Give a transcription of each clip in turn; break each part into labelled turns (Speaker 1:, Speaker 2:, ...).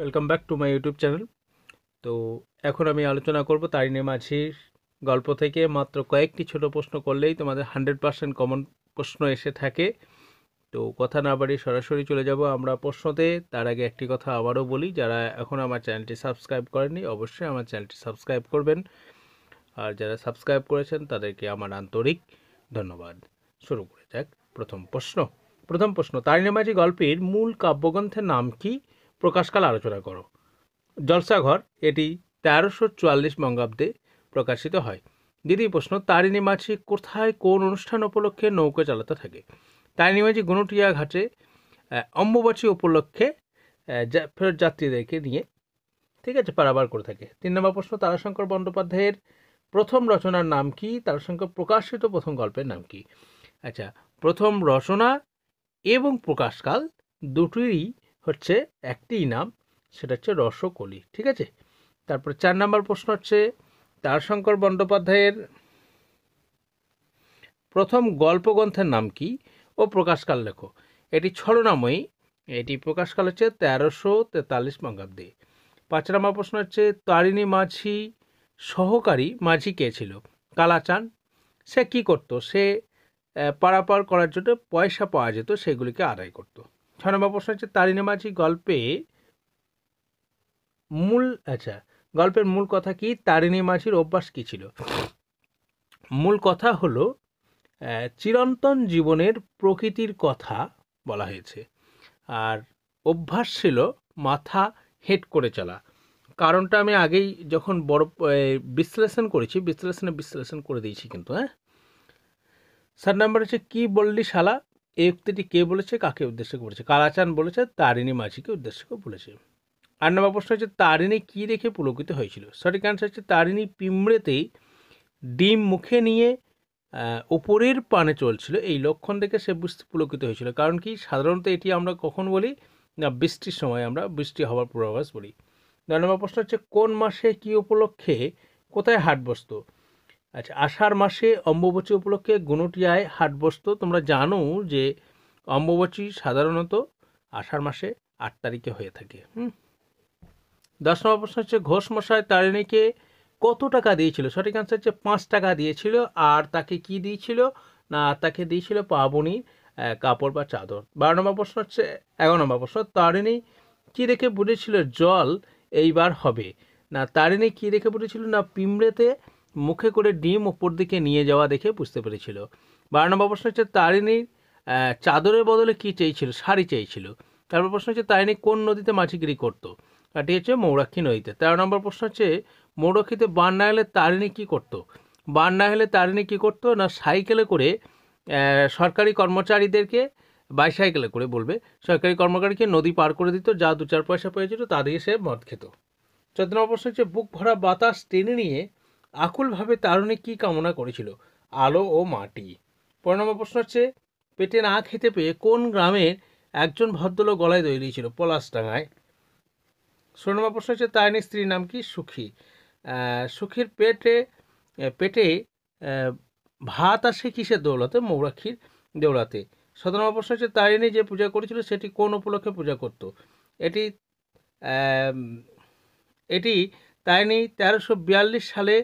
Speaker 1: Welcome back to my YouTube channel তো এখন আমি আলোচনা করব তারিণী মাঝির গল্প থেকে মাত্র কয়েকটি ছোট প্রশ্ন করলেই তোমাদের হান্ড্রেড পার্সেন্ট কমন প্রশ্ন এসে থাকে তো কথা না বাড়ি সরাসরি চলে যাব আমরা প্রশ্নতে তার আগে একটি কথা আবারও বলি যারা এখন আমার চ্যানেলটি সাবস্ক্রাইব করেনি অবশ্যই আমার চ্যানেলটি সাবস্ক্রাইব করবেন আর যারা সাবস্ক্রাইব করেছেন তাদেরকে আমার আন্তরিক ধন্যবাদ শুরু করে যাক প্রথম প্রশ্ন প্রথম প্রশ্ন তারিণী মাঝি গল্পের মূল কাব্যগ্রন্থের নাম কী প্রকাশকাল আলোচনা করো জলসাঘর এটি তেরোশো চুয়াল্লিশ বঙ্গাব্দে প্রকাশিত হয় দ্বিতীয় প্রশ্ন তারিণী মাঝি কোথায় কোন অনুষ্ঠান উপলক্ষে নৌকা চালাতে থাকে তারিণী মাঝি গনুটিয়া ঘাটে অম্বুবাচী উপলক্ষে ফেরত যাত্রীদেরকে নিয়ে ঠিক আছে পারাবার করে থাকে তিন নম্বর প্রশ্ন তারাশঙ্কর বন্দ্যোপাধ্যায়ের প্রথম রচনার নাম কি তারাশঙ্কর প্রকাশিত প্রথম গল্পের নাম কি আচ্ছা প্রথম রচনা এবং প্রকাশকাল দুটোই হচ্ছে একটিই নাম সেটা হচ্ছে রসকলি ঠিক আছে তারপর চার নম্বর প্রশ্ন হচ্ছে তারশঙ্কর বন্দ্যোপাধ্যায়ের প্রথম গল্পগ্রন্থের নাম কি ও প্রকাশকাল লেখ এটি ছলনাময়ী এটি প্রকাশকাল হচ্ছে তেরোশো তেতাল্লিশ বঙ্গাব্দে পাঁচ নম্বর প্রশ্ন হচ্ছে তারিণী মাঝি সহকারী মাঝি কে ছিল কালাচান সে কি করত সে পারাপার করার জন্য পয়সা পাওয়া যেত সেগুলিকে আদায় করতো ছয় নম্বর প্রশ্ন হচ্ছে তারিনা মাঝি গল্পে মূল আচ্ছা গল্পের মূল কথা কি তারিণী মাঝির অভ্যাস কী ছিল মূল কথা হলো চিরন্তন জীবনের প্রকৃতির কথা বলা হয়েছে আর অভ্যাস ছিল মাথা হেট করে চলা কারণটা আমি আগেই যখন বড় বিশ্লেষণ করেছি বিশ্লেষণে বিশ্লেষণ করে দিয়েছি কিন্তু হ্যাঁ স্যার নাম্বার হচ্ছে কী বললি শালা এই উক্তিটি কে বলেছে কাকে উদ্দেশ্য করেছে কালাচান বলেছে তারিণী মাঝিকে উদ্দেশ্য করে বলেছে আর নম্বর প্রশ্ন হচ্ছে তারিণী কী রেখে পুলকিত হয়েছিল সঠিক অ্যান্সার হচ্ছে তারিণী পিমড়েতেই ডিম মুখে নিয়ে ওপরের পানে চলছিল এই লক্ষণ দেখে সে বুঝতে পুলকিত হয়েছিল কারণ কি সাধারণত এটি আমরা কখন বলি না বৃষ্টির সময় আমরা বৃষ্টি হওয়ার পূর্বাভাস বলি নয় নম্বর প্রশ্ন হচ্ছে কোন মাসে কী উপলক্ষে কোথায় হাট বসতো আচ্ছা আষাঢ় মাসে অম্বুবাচী উপলক্ষে গুণটিয়ায় হাট বসত তোমরা জানো যে অম্বুবাচী সাধারণত আষাঢ় মাসে আট তারিখে হয়ে থাকে হুম দশ নম্বর প্রশ্ন হচ্ছে ঘোষ মশাই তারিণীকে কত টাকা দিয়েছিল সঠিক আনসার হচ্ছে পাঁচ টাকা দিয়েছিল আর তাকে কি দিয়েছিল না তাকে দিয়েছিল পাবনি কাপড় বা চাদর বারো নম্বর প্রশ্ন হচ্ছে এগারো নম্বর প্রশ্ন তারিণী কি দেখে বুঝেছিল জল এইবার হবে না তারিণী কি দেখে বুঝেছিল না পিমড়েতে মুখে করে ডিম ওপর দিকে নিয়ে যাওয়া দেখে বুঝতে পেরেছিল বারো নম্বর প্রশ্ন হচ্ছে তারিণীর চাদরের বদলে কি চেয়েছিল শাড়ি চেয়েছিল তারপর প্রশ্ন হচ্ছে তারিণী কোন নদীতে মাছিগিরি করতো এটি হচ্ছে মৌরাক্ষী নদীতে তেরো নম্বর প্রশ্ন হচ্ছে মৌরক্ষীতে বান না হলে তারিণী কী করতো বান না হলে তারিণী কী করতো না সাইকেলে করে সরকারি কর্মচারীদেরকে বাইসাইকেলে করে বলবে সরকারি কর্মচারীকে নদী পার করে দিত যা দু চার পয়সা পেয়েছিল তা দিয়ে সে মদ খেত চোদ্দ নম্বর প্রশ্ন হচ্ছে বুক ভরা বাতাস টেনে নিয়ে আকুলভাবে তারুণী কী কামনা করেছিল আলো ও মাটি পরের নম্বর প্রশ্ন হচ্ছে পেটে না খেতে পেয়ে কোন গ্রামের একজন ভদ্রলোক গলায় ছিল পলাশডাঙায় ষোলো নম্বর প্রশ্ন হচ্ছে তারিণীর স্ত্রীর নাম কি সুখী সুখীর পেটে পেটে ভাত আসে কিসের দৌলাতে মৌরাক্ষীর দৌলাতে সতেরো নম্বর প্রশ্ন হচ্ছে তারিণী যে পূজা করেছিল সেটি কোন উপলক্ষে পূজা করত এটি এটি তাইনি তেরোশো বিয়াল্লিশ সালে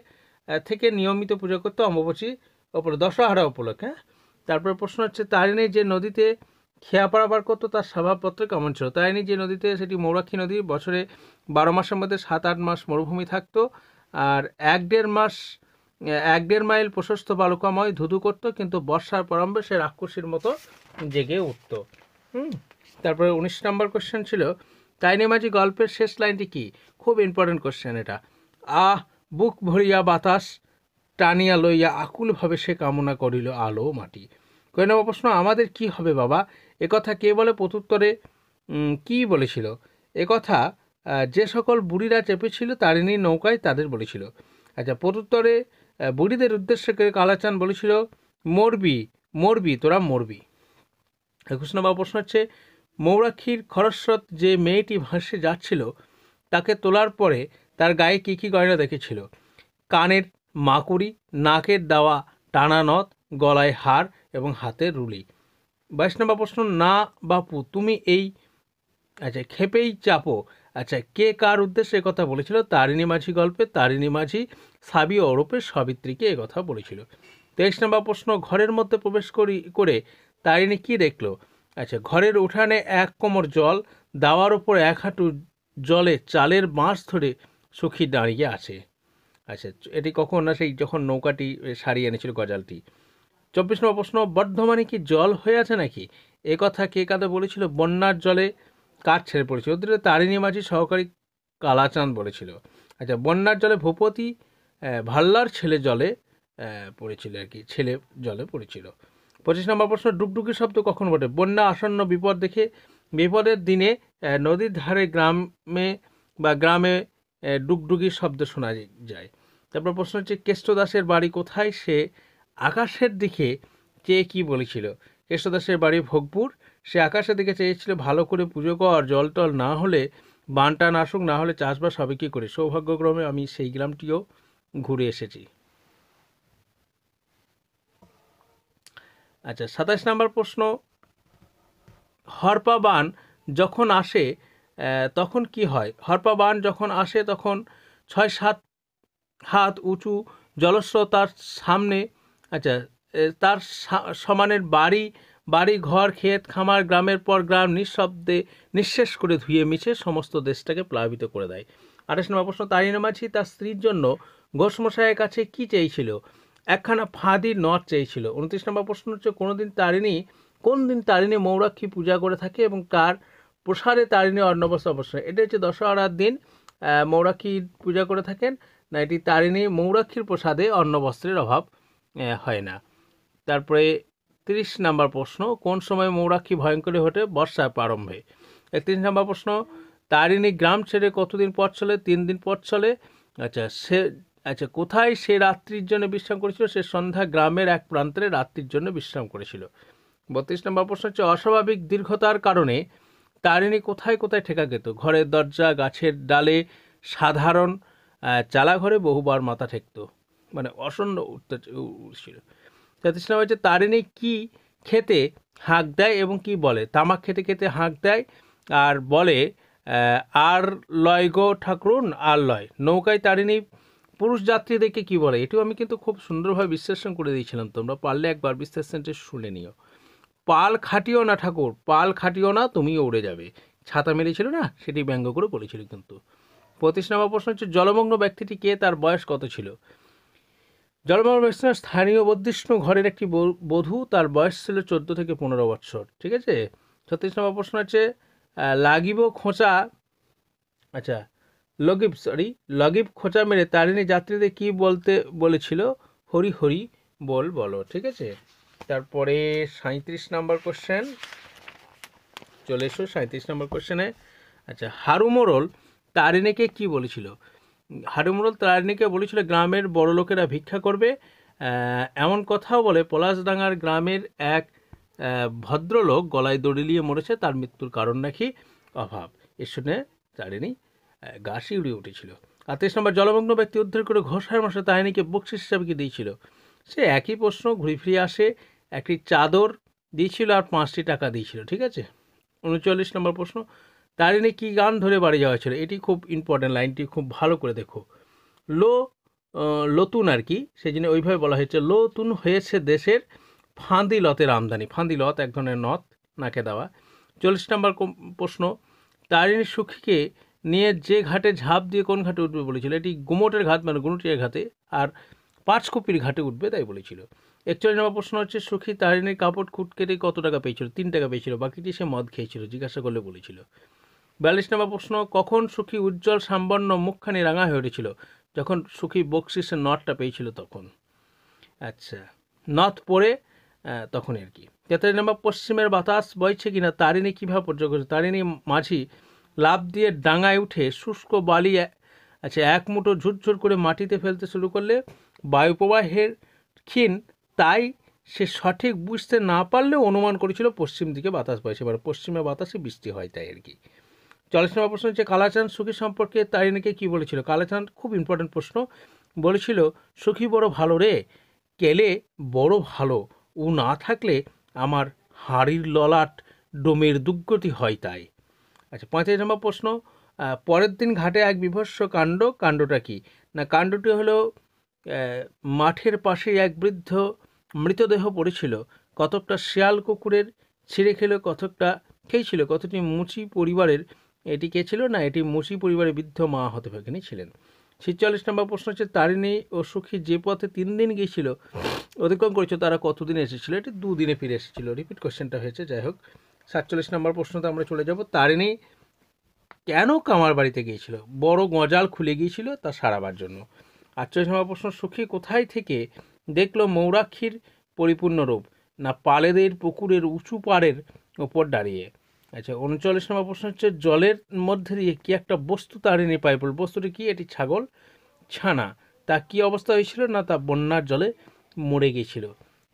Speaker 1: থেকে নিয়মিত পুজো করতো অম্বুবাচী উপলক্ষে দশহারা উপলক্ষে হ্যাঁ? তারপরে প্রশ্ন হচ্ছে তারিণী যে নদীতে খেয়া পারাবার করতো তার স্বভাবপত্রে কেমন ছিল তারিণী যে নদীতে সেটি মৌরাক্ষী নদী বছরে বারো মাসের মধ্যে সাত আট মাস মরুভূমি থাকতো আর এক দেড় মাস এক দেড় মাইল প্রশস্ত বালুকাময় ধুধু করতো কিন্তু বর্ষার প্রারম্ভে সে রাক্ষসীর মতো জেগে উঠত হুম তারপরে উনিশ নম্বর কোশ্চেন ছিল কাইনেমাজি গল্পের শেষ লাইনটি কি খুব ইম্পর্টেন্ট কোশ্চেন এটা আহ বুক ভরিয়া বাতাস টানিয়া লইয়া আকুলভাবে সে কামনা করিল আলো মাটি কয় প্রশ্ন আমাদের কি হবে বাবা একথা কে বলে প্রত্যুত্তরে কি বলেছিল একথা যে সকল বুড়িরা চেপেছিল তারিণীর নৌকায় তাদের বলেছিল আচ্ছা প্রত্যুত্তরে বুড়িদের উদ্দেশ্যে কালাচান বলেছিল মরবি মরবি তোরা মরবি একুশ নম্বর প্রশ্ন হচ্ছে মৌরাক্ষীর খরস্রত যে মেয়েটি ভাসে যাচ্ছিল তাকে তোলার পরে তার গায়ে কী কী গয়না দেখেছিল কানের মাকুড়ি নাকের দেওয়া টানা নথ গলায় হার এবং হাতের রুলি বৈষ্ণবা প্রশ্ন না বাপু তুমি এই আচ্ছা খেপেই চাপো আচ্ছা কে কার উদ্দেশ্যে কথা বলেছিল তারিণী মাঝি গল্পে তারিণী মাঝি সাবি ওরূপে সাবিত্রীকে কথা বলেছিল তেইশ নম্বর প্রশ্ন ঘরের মধ্যে প্রবেশ করি করে তারিণী কি দেখলো আচ্ছা ঘরের উঠানে এক কোমর জল দাওয়ার ওপর এক হাঁটু জলে চালের বাঁশ ধরে সখী দাঁড়িয়ে আছে আচ্ছা এটি কখন না সেই যখন নৌকাটি সারিয়ে এনেছিল গজালটি চব্বিশ নম্বর প্রশ্ন বর্ধমানে কি জল হয়ে আছে নাকি এ কথা কে কাদা বলেছিল বন্যার জলে কাজ ছেড়ে পড়েছিল ওদের তারিণী মাঝি সহকারী কালাচাঁদ বলেছিল আচ্ছা বন্যার জলে ভূপতি ভাল্লার ছেলে জলে পড়েছিল আর কি ছেলে জলে পড়েছিল পঁচিশ নম্বর প্রশ্ন ডুবডুকি শব্দ কখন ঘটে বন্যা আসন্ন বিপদ দেখে বিপদের দিনে নদীর ধারে গ্রামে বা গ্রামে ডুগডুগি শব্দ শোনা যায় তারপর প্রশ্ন হচ্ছে কেষ্টদাসের বাড়ি কোথায় সে আকাশের দিকে চেয়ে কি বলেছিল কেষ্টদাসের বাড়ি ভোগপুর সে আকাশের দিকে চেয়েছিল ভালো করে পুজো কর জল টল না হলে বানটান আসুক না হলে চাষবাস হবে কী করে সৌভাগ্যক্রমে আমি সেই গ্রামটিও ঘুরে এসেছি আচ্ছা সাতাশ নাম্বার প্রশ্ন হরপাবান যখন আসে তখন কি হয় হরপাবান যখন আসে তখন ছয় সাত হাত উঁচু জলস্রোত তার সামনে আচ্ছা তার সমানের বাড়ি বাড়ি ঘর ক্ষেত খামার গ্রামের পর গ্রাম নিঃশব্দে নিঃশেষ করে ধুয়ে মিছে সমস্ত দেশটাকে প্লাবিত করে দেয় আঠাশ নম্বর প্রশ্ন তারিনা তার স্ত্রীর জন্য ঘোষমশায়ের কাছে কি চেয়েছিল একখানা ফাঁদি নট চেয়েছিল উনত্রিশ নম্বর প্রশ্ন হচ্ছে কোনো দিন তারিণী কোন দিন তারিণী মৌরাক্ষী পূজা করে থাকে এবং তার প্রসারে তারিণী অন্নবস্ত্র অবস্থান এটা হচ্ছে দশহরার দিন মৌরাক্ষী পূজা করে থাকেন না এটি তারিণী মৌরাক্ষীর প্রসাদে অন্নবস্ত্রের অভাব হয় না তারপরে তিরিশ নাম্বার প্রশ্ন কোন সময় মৌরাক্ষী ভয়ঙ্করী হতে বর্ষা প্রারম্ভে একত্রিশ নাম্বার প্রশ্ন তারিণী গ্রাম ছেড়ে কতদিন পথ চলে তিন দিন পথ চলে আচ্ছা সে আচ্ছা কোথায় সে রাত্রির জন্য বিশ্রাম করেছিল সে সন্ধ্যা গ্রামের এক প্রান্তরে রাত্রির জন্য বিশ্রাম করেছিল বত্রিশ নম্বর প্রশ্ন হচ্ছে অস্বাভাবিক দীর্ঘতার কারণে তারিণী কোথায় কোথায় ঠেকা গেত ঘরের দরজা গাছের ডালে সাধারণ চালা ঘরে বহুবার মাথা ঠেকত মানে অসন্ন ছিল তেত্রিশ নম্বর হচ্ছে তারিণী কি খেতে হাঁক দেয় এবং কি বলে তামাক খেতে খেতে হাঁক দেয় আর বলে আর লয় গো ঠাকুরুন আর লয় নৌকায় তারিণী পুরুষ যাত্রীদেরকে কি বলে এটিও আমি কিন্তু খুব সুন্দরভাবে বিশ্লেষণ করে দিয়েছিলাম তোমরা পারলে একবার বিশ্লেষণটি শুনে নিও পাল খাটিও না ঠাকুর পাল খাটিও না তুমি উড়ে যাবে ছাতা মেরেছিল না সেটি ব্যঙ্গ করে বলেছিল কিন্তু পঁচিশ নম্বর প্রশ্ন হচ্ছে জলমগ্ন ব্যক্তিটি কে তার বয়স কত ছিল জলমগ্ন ব্যক্তি স্থানীয় বদিষ্ণ ঘরের একটি বধূ তার বয়স ছিল চোদ্দ থেকে পনেরো বছর ঠিক আছে ছত্রিশ নম্বর প্রশ্ন হচ্ছে লাগিব খোঁচা আচ্ছা লগিব সরি লগিব খোঁচা মেরে তারিণী যাত্রীদের কি বলতে বলেছিল হরি হরি বল বলো ঠিক আছে তারপরে সাঁত্রিশ নাম্বার কোশ্চেন চলে এসো সাঁত্রিশ নম্বর কোশ্চেনে আচ্ছা হারুমোরল তারিণীকে কি বলেছিল হারুমোরল তারিণীকে বলেছিল গ্রামের বড় লোকেরা ভিক্ষা করবে এমন কথাও বলে পলাশডাঙ্গার গ্রামের এক ভদ্রলোক গলায় দড়ি নিয়ে মরেছে তার মৃত্যুর কারণ নাকি অভাব এ শুনে তারিণী গা উড়ে উঠেছিল আর তেইশ নম্বর জলমগ্ন ব্যক্তি উদ্ধার করে ঘোষায় মশা তাহিনীকে বকশিস হিসাবে কি দিয়েছিল সে একই প্রশ্ন ঘুরে ফিরে আসে একটি চাদর দিয়েছিল আর পাঁচটি টাকা দিয়েছিল ঠিক আছে উনচল্লিশ নম্বর প্রশ্ন তারিণী কি গান ধরে বাড়ি যাওয়া ছিল এটি খুব ইম্পর্ট্যান্ট লাইনটি খুব ভালো করে দেখো লো লতুন আর কি সেই জন্য ওইভাবে বলা হয়েছে লতুন হয়েছে দেশের ফাঁদি লতের আমদানি ফাঁদি লত এক ধরনের নথ নাকে দেওয়া চল্লিশ নম্বর প্রশ্ন তারিণী সুখীকে নিয়ে যে ঘাটে ঝাঁপ দিয়ে কোন ঘাটে উঠবে বলেছিল এটি গুমোটের ঘাট মানে গুনুটিয়া ঘাটে আর পাঁচকুপির ঘাটে উঠবে তাই বলেছিল একচুয়ালি নম্বর প্রশ্ন হচ্ছে সুখী তারিণীর কাপড় খুট কেটে কত টাকা পেয়েছিল তিন টাকা পেয়েছিল বাকিটি সে মদ খেয়েছিল জিজ্ঞাসা করলে বলেছিল বিয়াল্লিশ নম্বর প্রশ্ন কখন সুখী উজ্জ্বল সাম্বন্ন মুখখানি রাঙা হয়ে উঠেছিল যখন সুখী বক্সিসের নটটা পেয়েছিল তখন আচ্ছা নথ পড়ে তখন আর কি তেতাল্লিশ নম্বর পশ্চিমের বাতাস বইছে কিনা তারিণী কীভাবে পর্যবেক্ষণ তারিণী মাঝি লাভ দিয়ে ডাঙায় উঠে শুষ্ক বালি আচ্ছা এক মুঠো ঝুরঝুর করে মাটিতে ফেলতে শুরু করলে বায়ুপ্রবাহের ক্ষীণ তাই সে সঠিক বুঝতে না পারলেও অনুমান করেছিল পশ্চিম দিকে বাতাস বয়সে এবার পশ্চিমে বাতাসে বৃষ্টি হয় তাই আর কি চল্লিশ নম্বর প্রশ্ন হচ্ছে কালাচাঁদ সুখী সম্পর্কে নাকি কী বলেছিল কালাচাঁদ খুব ইম্পর্টেন্ট প্রশ্ন বলেছিল সুখী বড় ভালো রে কেলে বড় ভালো ও না থাকলে আমার হাড়ির ললাট ডোমের দুর্গতি হয় তাই আচ্ছা পঁয়ত্রিশ নম্বর প্রশ্ন পরের দিন ঘাটে এক বিভৎস কাণ্ড কাণ্ডটা কি না কাণ্ডটি হলো মাঠের পাশে এক বৃদ্ধ মৃতদেহ পড়েছিল কতকটা শিয়াল কুকুরের ছিঁড়ে খেল কতকটা খেয়েছিল কতটি মুচি পরিবারের এটি কে ছিল না এটি মুচি পরিবারের বৃদ্ধ মা হতভাগিনী ছিলেন ছিচল্লিশ নম্বর প্রশ্ন হচ্ছে তারিণী ও সুখী যে পথে তিন দিন গিয়েছিল অতিক্রম করেছিল তারা কতদিন এসেছিল এটি দুদিনে ফিরে এসেছিল রিপিট কোয়েশ্চেনটা হয়েছে যাই হোক সাতচল্লিশ নম্বর প্রশ্নতে আমরা চলে যাব তারিণী কেন কামার বাড়িতে গিয়েছিল বড় গজাল খুলে গিয়েছিল তা সারাবার জন্য আটচল্লিশ নম্বর প্রশ্ন সুখী কোথায় থেকে দেখল মৌরাক্ষীর পরিপূর্ণ রূপ না পালেদের পুকুরের উঁচু পাড়ের ওপর দাঁড়িয়ে আচ্ছা উনচল্লিশ নম্বর প্রশ্ন হচ্ছে জলের মধ্যে দিয়ে কি একটা বস্তু তারিণী পাই বল বস্তুটি কি এটি ছাগল ছানা তা কি অবস্থা হয়েছিল না তা বন্যার জলে মরে গিয়েছিল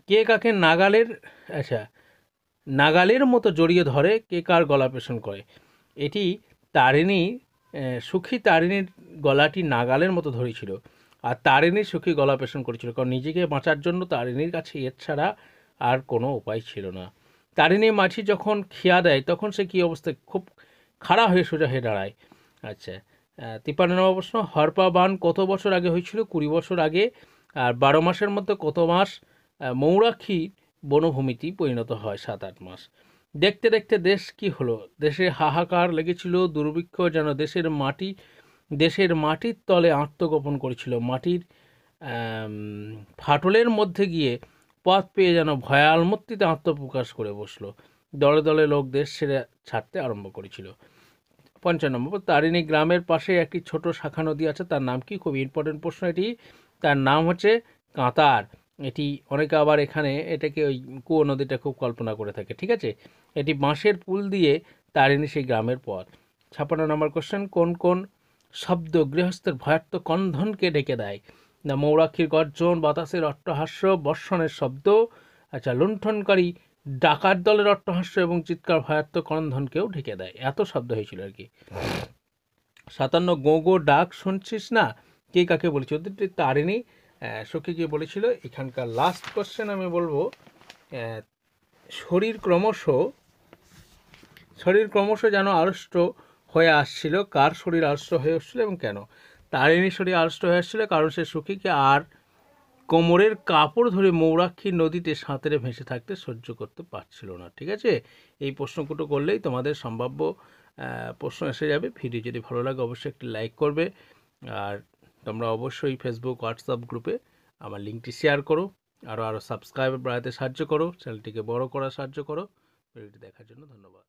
Speaker 1: কে কাকে নাগালের আচ্ছা নাগালের মতো জড়িয়ে ধরে কে কার গলা পেষণ করে এটি তারিণী সুখী তারিণীর গলাটি নাগালের মতো ধরেছিল আর তারিণীর সুখী গলা পেষণ করেছিল কারণ নিজেকে বাঁচার জন্য তারিণীর কাছে এর ছাড়া আর কোনো উপায় ছিল না তারিণী মাছি যখন খেয়া দেয় তখন সে কী অবস্থায় খুব খাড়া হয়ে সোজা হয়ে দাঁড়ায় আচ্ছা তিপ্পান্ন নম্বর প্রশ্ন হরপা বান কত বছর আগে হয়েছিল কুড়ি বছর আগে আর বারো মাসের মধ্যে কত মাস মৌরাক্ষীর বনভূমিতেই পরিণত হয় সাত আট মাস দেখতে দেখতে দেশ কি হলো দেশে হাহাকার লেগেছিল দুর্ভিক্ষ যেন দেশের মাটি দেশের মাটির তলে আত্মগোপন করেছিল মাটির ফাটলের মধ্যে গিয়ে পথ পেয়ে যেন ভয়াল মূর্তিতে আত্মপ্রকাশ করে বসলো দলে দলে লোক দেশ ছেড়ে ছাড়তে আরম্ভ করেছিল পঞ্চান্ন নম্বর তারিণী গ্রামের পাশে একটি ছোট শাখা নদী আছে তার নাম কি খুব ইম্পর্টেন্ট প্রশ্ন এটি তার নাম হচ্ছে কাঁতার এটি অনেকে আবার এখানে এটাকে ওই কুয়ো নদীটা খুব কল্পনা করে থাকে ঠিক আছে এটি বাঁশের পুল দিয়ে তারিণী সেই গ্রামের পথ ছাপান্ন নম্বর কোশ্চেন কোন কোন শব্দ গৃহস্থের ভয়ার্থ কন্ধনকে ডেকে দেয় না মৌরাক্ষীর গর্জন বাতাসের অট্টহাস্য বর্ষণের শব্দ আচ্ছা লুণ্ঠনকারী ডাকাত দলের অট্টহাস্য এবং চিৎকার ভয়ার্থ কন্ধনকেও ঢেকে দেয় এত শব্দ হয়েছিল আর কি সাতান্ন গো ডাক শুনছিস না কে কাকে বলছে ওদের তারিণী সখী কি বলেছিল এখানকার লাস্ট কোশ্চেন আমি বলবো শরীর ক্রমশ শরীর ক্রমশ যেন আড়ষ্ট হয়ে আসছিল কার শরীর আড়ষ্ট হয়ে আসছিল এবং কেন তারিণীর শরীর আড়ষ্ট হয়ে আসছিল কারণ সে সখীকে আর কোমরের কাপড় ধরে মৌরাক্ষী নদীতে সাঁতরে ভেসে থাকতে সহ্য করতে পারছিল না ঠিক আছে এই প্রশ্নগুলো করলেই তোমাদের সম্ভাব্য প্রশ্ন এসে যাবে ভিডিও যদি ভালো লাগে অবশ্যই একটি লাইক করবে আর তোমরা অবশ্যই ফেসবুক হোয়াটসঅ্যাপ গ্রুপে আমার লিঙ্কটি শেয়ার করো আরও আরও সাবস্ক্রাইব বাড়াতে সাহায্য করো চ্যানেলটিকে বড় করার সাহায্য করো ভিডিওটি দেখার জন্য ধন্যবাদ